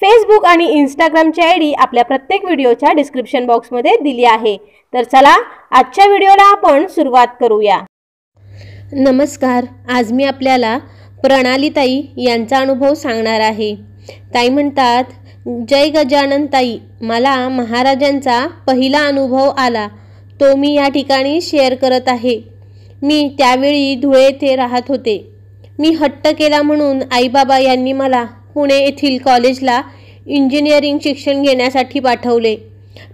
Facebook आणि इंस्टाग्रामची I D आपल्या प्रत्येक व्हिडिओच्या डिस्क्रिप्शन बॉक्समध्ये दिली आहे तर चला आजच्या व्हिडिओला आपण सुरुवात करूया नमस्कार आज मी आपल्याला प्रणालीताई यांचा अनुभव सांगणार आहे ताई म्हणतात जय गजानन ताई मला महाराजांचा पहिला अनुभव आला तो मी या ठिकाणी शेअर करत आहे मी त्यावेळी धुळे येथे राहत होते मी हट्ट केला म्हणून आईबाबा यांनी मला पुणे येथील कॉलेजला इंजिनिअरिंग शिक्षण घेण्यासाठी पाठवले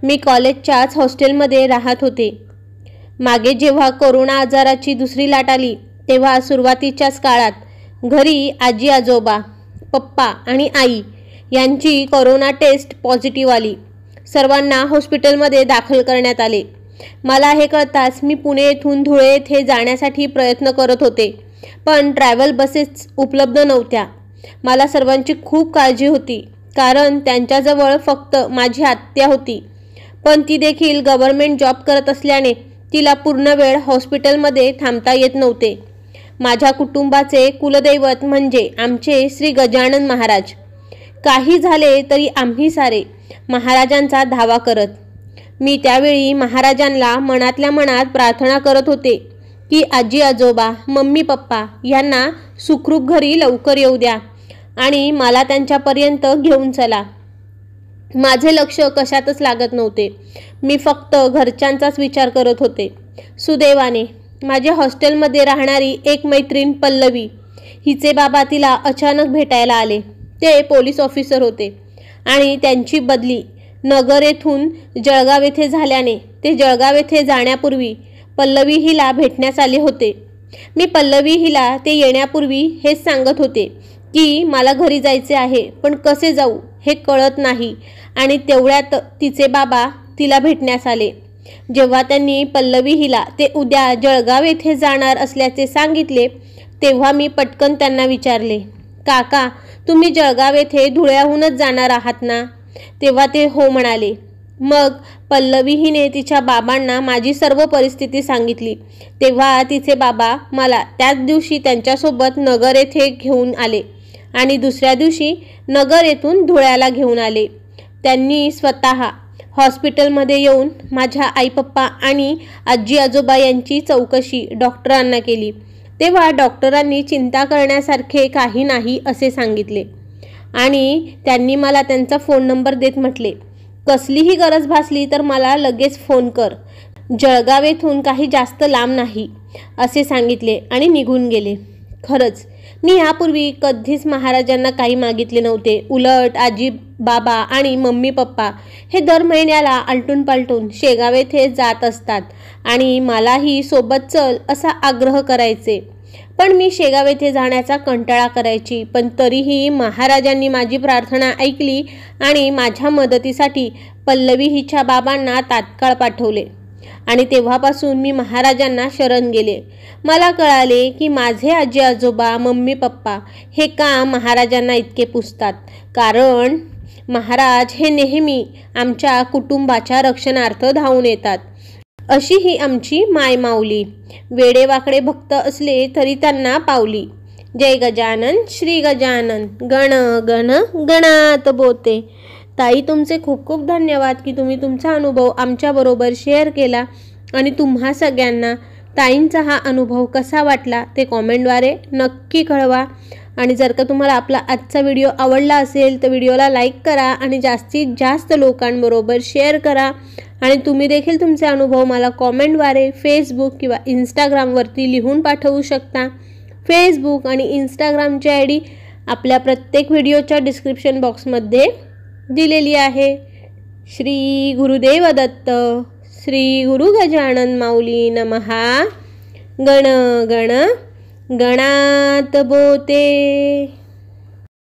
मी कॉलेजच्याच हॉस्टेलमध्ये राहत होते मागे जेव्हा कोरोना आजाराची दुसरी लाट आली तेव्हा सुरुवातीच्याच काळात घरी आजी आजोबा पप्पा आणि आई यांची कोरोना टेस्ट पॉझिटिव्ह आली सर्वांना हॉस्पिटलमध्ये दाखल करण्यात आले मला हे कळताच मी पुणे येथून धुळे येथे जाण्यासाठी प्रयत्न करत होते पण ट्रॅव्हल बसेस उपलब्ध नव्हत्या मला सर्वांची खूप काळजी होती कारण त्यांच्याजवळ फक्त माझी आत्या होती पण ती देखील गव्हर्मेंट जॉब करत असल्याने तिला पूर्ण वेळ हॉस्पिटलमध्ये थांबता येत नव्हते माझ्या कुटुंबाचे कुलदैवत म्हणजे आमचे श्री गजानन महाराज काही झाले तरी आम्ही सारे महाराजांचा धावा करत मी त्यावेळी महाराजांना मनातल्या मनात प्रार्थना करत होते की आजी आजोबा मम्मी पप्पा यांना सुखरूप घरी लवकर येऊ द्या आणि मला त्यांच्यापर्यंत घेऊन चला माझे लक्ष कशातच लागत नव्हते मी फक्त घरच्यांचाच विचार करत होते सुदैवाने माझ्या हॉस्टेलमध्ये राहणारी एक मैत्रीण पल्लवी हिचे बाबा तिला अचानक भेटायला आले ते पोलीस ऑफिसर होते आणि त्यांची बदली नगर येथून जळगाव येथे झाल्याने ते जळगाव येथे जाण्यापूर्वी पल्लवी हिला भेटण्यास आले होते मी पल्लवी हिला ते येण्यापूर्वी हेच सांगत होते की मला घरी जायचे आहे पण कसे जाऊ हे कळत नाही आणि तेवढ्यात तिचे बाबा तिला भेटण्यास आले जेव्हा त्यांनी पल्लवी हिला ते उद्या जळगाव येथे जाणार असल्याचे सांगितले तेव्हा मी पटकन त्यांना विचारले काका तुम्ही जळगाव येथे धुळ्याहूनच जाणार आहात ना तेव्हा ते हो म्हणाले मग पल्लवी हिने तिच्या बाबांना माझी सर्व परिस्थिती सांगितली तेव्हा तिचे बाबा मला त्याच दिवशी त्यांच्यासोबत नगर येथे घेऊन आले आणि दुसऱ्या दिवशी नगर येथून धुळ्याला घेऊन आले त्यांनी स्वत हॉस्पिटलमध्ये येऊन माझ्या आई पप्पा आणि आजी आजोबा यांची चौकशी डॉक्टरांना केली तेव्हा डॉक्टरांनी चिंता करण्यासारखे काही नाही असे सांगितले आणि त्यांनी मला त्यांचा फोन नंबर देत म्हटले कसलीही गरज भासली तर मला लगेच फोन कर जळगाव येथून काही जास्त लांब नाही असे सांगितले आणि निघून गेले खरंच मी यापूर्वी कधीच महाराजांना काही मागितले नव्हते उलट आजी बाबा आणि मम्मी पप्पा हे दर महिन्याला आलटून पालटून शेगाव येथे जात असतात आणि मलाही सोबत चल असा आग्रह करायचे पण मी शेगाव येथे जाण्याचा कंटाळा करायची पण तरीही महाराजांनी माझी प्रार्थना ऐकली आणि माझ्या मदतीसाठी पल्लवी हिच्या बाबांना तात्काळ पाठवले आणि तेव्हापासून मी महाराजांना शरण गेले मला कळाले की माझे आजी आजोबा मम्मी पप्पा हे काम महाराजांना इतके पुसतात कारण महाराज हे नेहमी आमच्या कुटुंबाच्या रक्षणार्थ धावून येतात अशी ही आमची मायमाऊली वेडेवाकडे भक्त असले तरी त्यांना पावली जय गजानन श्री गजानन गण गण गणात बोते ताई तुमचे खूप खूप धन्यवाद की तुम्ही तुमचा अनुभव आमच्याबरोबर शेअर केला आणि तुम्हा सगळ्यांना ताईंचा हा अनुभव कसा वाटला ते कॉमेंटद्वारे नक्की कळवा आणि जर का तुम्हाला आपला आजचा व्हिडिओ आवडला असेल तर व्हिडिओला लाईक करा आणि जास्तीत जास्त लोकांबरोबर शेअर करा आणि तुम्ही देखील तुमचे अनुभव मला कॉमेंटद्वारे फेसबुक किंवा इंस्टाग्रामवरती लिहून पाठवू शकता फेसबुक आणि इंस्टाग्रामची आय डी आपल्या प्रत्येक व्हिडिओच्या डिस्क्रिप्शन बॉक्समध्ये दिलेली आहे श्री गुरुदेव दत्त श्री गुरु गजानन माऊली नमहा गण गण गणात बोते